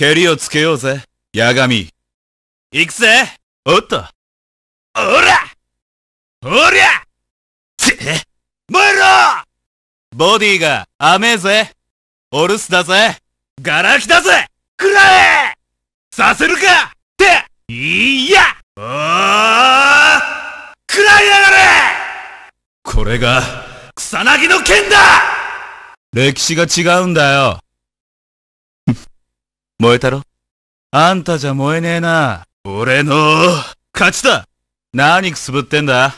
蹴りをつけようぜ、八神。行くぜおっとおらおりゃて燃えろボディが甘えぜお留守だぜガラキだぜ喰らえさせるかっていやおー喰らいやがれこれが草薙の剣だ歴史が違うんだよ燃えたろあんたじゃ燃えねえな。俺の、勝ちだ何くすぶってんだ